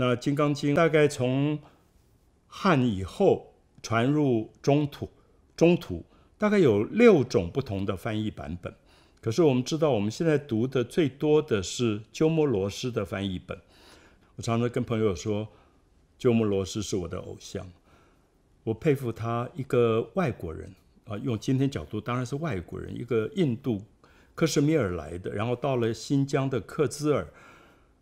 那《金刚经》大概从汉以后传入中土，中土大概有六种不同的翻译版本。可是我们知道，我们现在读的最多的是鸠摩罗什的翻译本。我常常跟朋友说，鸠摩罗什是我的偶像，我佩服他。一个外国人啊，用今天角度，当然是外国人，一个印度克什米尔来的，然后到了新疆的克孜尔。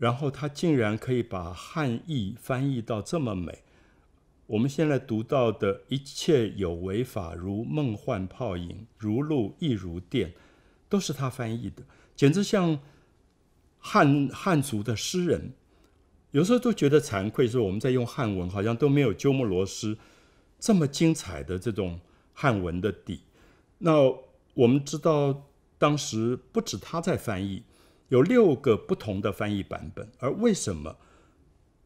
然后他竟然可以把汉译翻译到这么美，我们现在读到的一切有为法如梦幻泡影，如露亦如电，都是他翻译的，简直像汉汉族的诗人，有时候都觉得惭愧，说我们在用汉文，好像都没有鸠摩罗什这么精彩的这种汉文的底。那我们知道，当时不止他在翻译。有六个不同的翻译版本，而为什么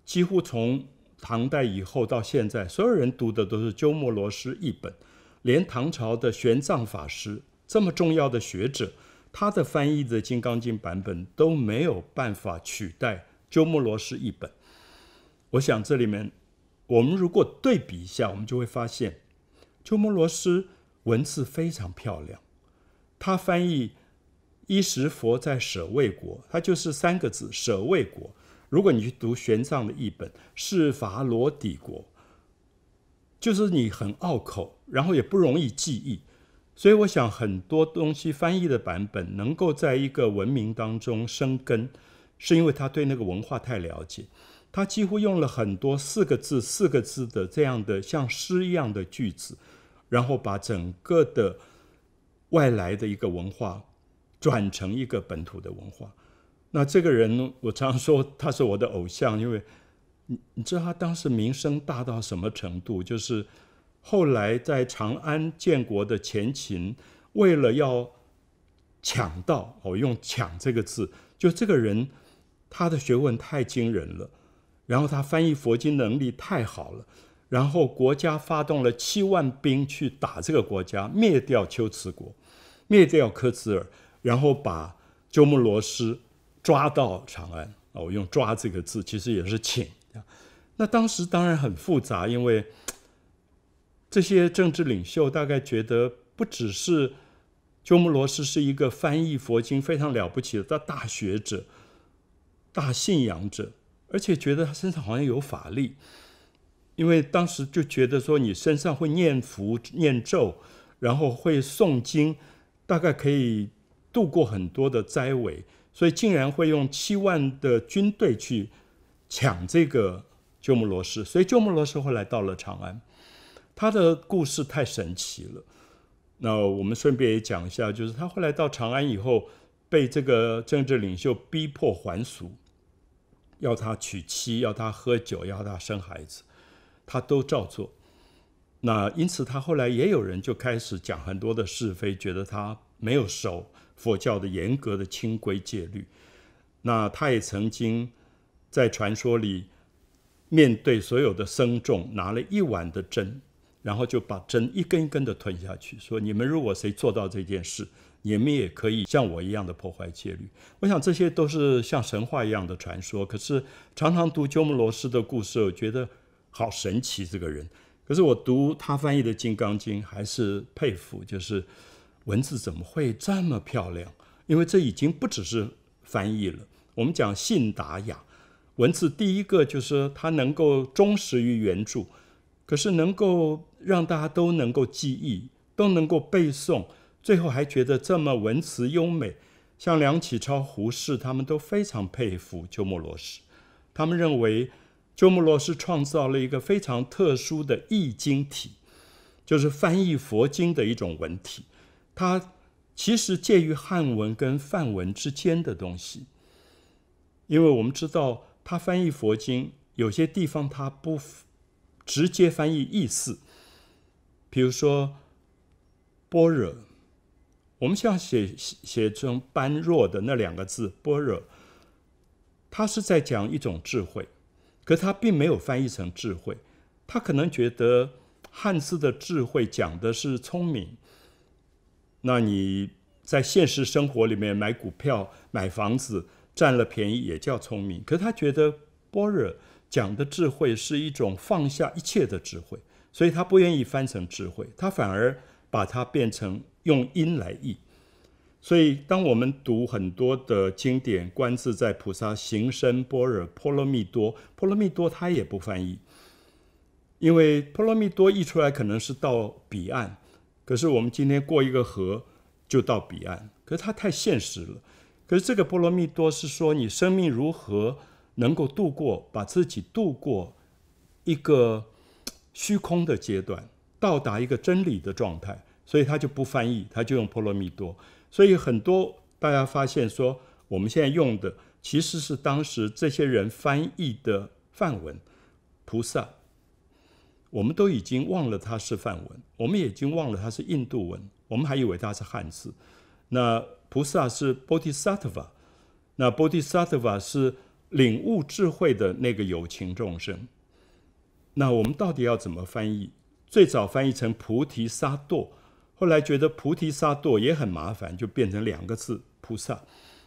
几乎从唐代以后到现在，所有人读的都是鸠摩罗什译本？连唐朝的玄奘法师这么重要的学者，他的翻译的《金刚经》版本都没有办法取代鸠摩罗什译本。我想这里面，我们如果对比一下，我们就会发现，鸠摩罗什文字非常漂亮，他翻译。一时佛在舍卫国，它就是三个字“舍卫国”。如果你去读玄奘的译本“释法罗底国”，就是你很拗口，然后也不容易记忆。所以我想，很多东西翻译的版本能够在一个文明当中生根，是因为他对那个文化太了解。他几乎用了很多四个字、四个字的这样的像诗一样的句子，然后把整个的外来的一个文化。转成一个本土的文化，那这个人，我常说他是我的偶像，因为你你知道他当时名声大到什么程度？就是后来在长安建国的前秦，为了要抢到，我用抢这个字，就这个人他的学问太惊人了，然后他翻译佛经能力太好了，然后国家发动了七万兵去打这个国家，灭掉丘兹国，灭掉科兹尔。然后把鸠摩罗什抓到长安啊！我用“抓”这个字，其实也是请。那当时当然很复杂，因为这些政治领袖大概觉得，不只是鸠摩罗什是一个翻译佛经非常了不起的大学者、大信仰者，而且觉得他身上好像有法力，因为当时就觉得说，你身上会念佛、念咒，然后会诵经，大概可以。度过很多的灾危，所以竟然会用七万的军队去抢这个鸠摩罗什，所以鸠摩罗什后来到了长安，他的故事太神奇了。那我们顺便也讲一下，就是他后来到长安以后，被这个政治领袖逼迫还俗，要他娶妻，要他喝酒，要他生孩子，他都照做。那因此他后来也有人就开始讲很多的是非，觉得他。没有守佛教的严格的清规戒律，那他也曾经在传说里面对所有的僧众，拿了一碗的针，然后就把针一根一根的吞下去，说：“你们如果谁做到这件事，你们也可以像我一样的破坏戒律。”我想这些都是像神话一样的传说。可是常常读鸠摩罗什的故事，我觉得好神奇这个人。可是我读他翻译的《金刚经》，还是佩服，就是。文字怎么会这么漂亮？因为这已经不只是翻译了。我们讲信达雅，文字第一个就是它能够忠实于原著，可是能够让大家都能够记忆，都能够背诵，最后还觉得这么文辞优美。像梁启超、胡适他们都非常佩服鸠摩罗什，他们认为鸠摩罗什创造了一个非常特殊的易经体，就是翻译佛经的一种文体。它其实介于汉文跟梵文之间的东西，因为我们知道，他翻译佛经有些地方他不直接翻译意思，比如说“般若”，我们像写写成“般若”的那两个字“般若”，他是在讲一种智慧，可他并没有翻译成智慧，他可能觉得汉字的智慧讲的是聪明。那你在现实生活里面买股票、买房子，占了便宜也叫聪明。可是他觉得般若讲的智慧是一种放下一切的智慧，所以他不愿意翻成智慧，他反而把它变成用音来译。所以当我们读很多的经典，观自在菩萨行深般若波罗蜜多，波罗蜜多他也不翻译，因为波罗蜜多译出来可能是到彼岸。可是我们今天过一个河就到彼岸，可是它太现实了。可是这个波罗蜜多是说你生命如何能够度过，把自己度过一个虚空的阶段，到达一个真理的状态，所以他就不翻译，他就用波罗蜜多。所以很多大家发现说，我们现在用的其实是当时这些人翻译的范文，菩萨。我们都已经忘了它是梵文，我们已经忘了它是印度文，我们还以为它是汉字。那菩萨是 Bodhisattva，那 Bodhisattva 是领悟智慧的那个有情众生。那我们到底要怎么翻译？最早翻译成菩提萨埵，后来觉得菩提萨埵也很麻烦，就变成两个字菩萨。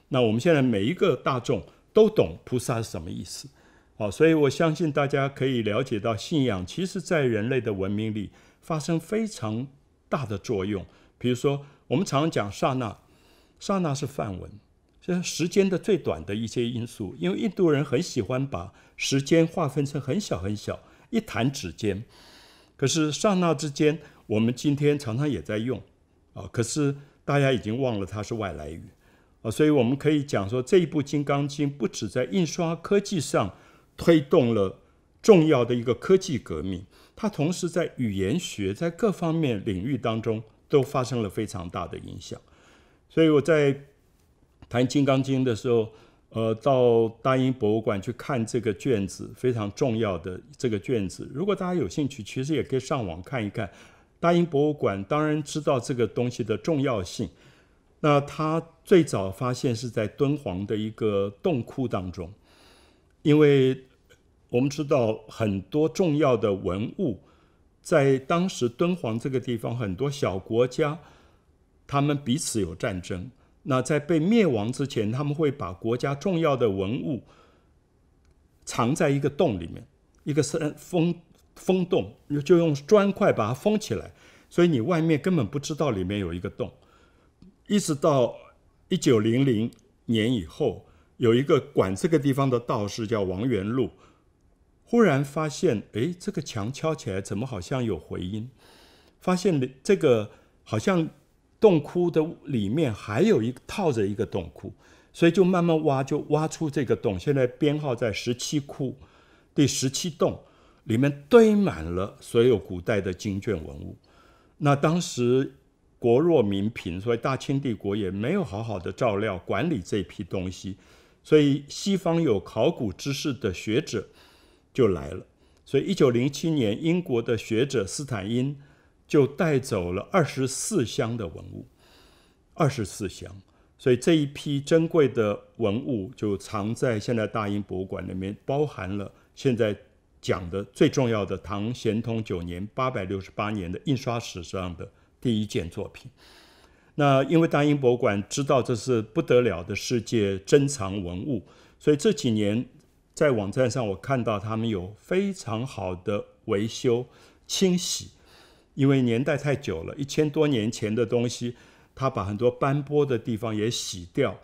那我们现在每一个大众都懂菩萨是什么意思。好，所以我相信大家可以了解到，信仰其实在人类的文明里发生非常大的作用。比如说，我们常常讲刹那，刹那是梵文，就是时间的最短的一些因素。因为印度人很喜欢把时间划分成很小很小，一弹指间。可是刹那之间，我们今天常常也在用。啊，可是大家已经忘了它是外来语。啊，所以我们可以讲说，这一部《金刚经》不止在印刷科技上。推动了重要的一个科技革命，它同时在语言学在各方面领域当中都发生了非常大的影响。所以我在谈《金刚经》的时候，呃，到大英博物馆去看这个卷子，非常重要的这个卷子。如果大家有兴趣，其实也可以上网看一看。大英博物馆当然知道这个东西的重要性。那它最早发现是在敦煌的一个洞窟当中。因为我们知道很多重要的文物，在当时敦煌这个地方，很多小国家，他们彼此有战争。那在被灭亡之前，他们会把国家重要的文物藏在一个洞里面，一个山封封洞，就用砖块把它封起来。所以你外面根本不知道里面有一个洞，一直到一九零零年以后。有一个管这个地方的道士叫王元禄，忽然发现，哎，这个墙敲起来怎么好像有回音？发现这个好像洞窟的里面还有一套着一个洞窟，所以就慢慢挖，就挖出这个洞。现在编号在十七窟，第十七洞，里面堆满了所有古代的经卷文物。那当时国弱民贫，所以大清帝国也没有好好的照料管理这批东西。所以，西方有考古知识的学者就来了。所以，一九零七年，英国的学者斯坦因就带走了二十四箱的文物，二十四箱。所以，这一批珍贵的文物就藏在现在大英博物馆里面，包含了现在讲的最重要的唐咸通九年（八百六十八年）的印刷史上的第一件作品。那因为大英博物馆知道这是不得了的世界珍藏文物，所以这几年在网站上我看到他们有非常好的维修清洗，因为年代太久了，一千多年前的东西，他把很多斑驳的地方也洗掉，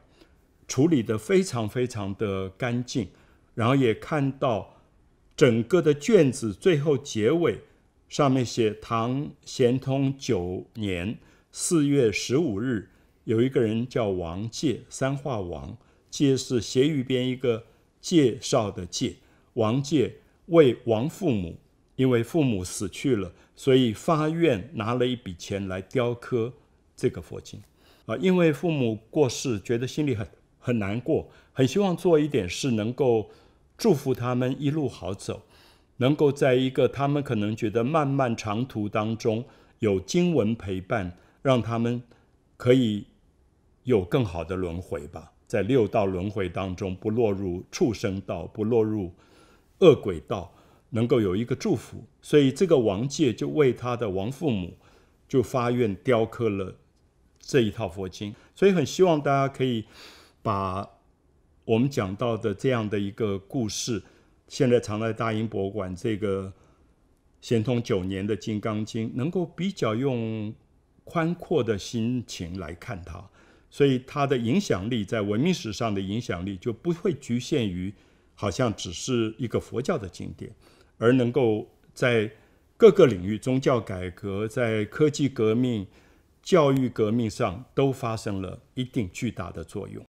处理的非常非常的干净，然后也看到整个的卷子最后结尾上面写唐咸通九年。四月十五日，有一个人叫王介，三化王介是斜玉边一个介绍的介。王介为王父母，因为父母死去了，所以发愿拿了一笔钱来雕刻这个佛经。啊，因为父母过世，觉得心里很很难过，很希望做一点事能够祝福他们一路好走，能够在一个他们可能觉得漫漫长途当中有经文陪伴。让他们可以有更好的轮回吧，在六道轮回当中，不落入畜生道，不落入恶鬼道，能够有一个祝福。所以，这个王戒就为他的王父母就发愿雕刻了这一套佛经。所以，很希望大家可以把我们讲到的这样的一个故事，现在藏在大英博物馆这个咸通九年的《金刚经》，能够比较用。宽阔的心情来看它，所以它的影响力在文明史上的影响力就不会局限于好像只是一个佛教的经典，而能够在各个领域、宗教改革、在科技革命、教育革命上都发生了一定巨大的作用。